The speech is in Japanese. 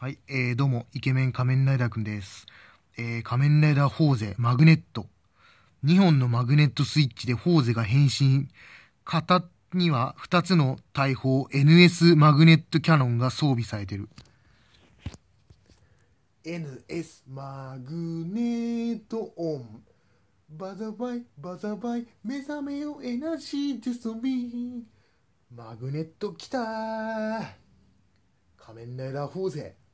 はい、えー、どうも、イケメン仮面ライダーくんです。えー、仮面ライダーホーゼ、マグネット。2本のマグネットスイッチでホーゼが変身。型には2つの大砲 NS マグネットキャノンが装備されてる。NS マグネットオン。バザバイ、バザバイ、目覚めよエナジーデスビー。マグネット来た仮面ライダーホーゼ。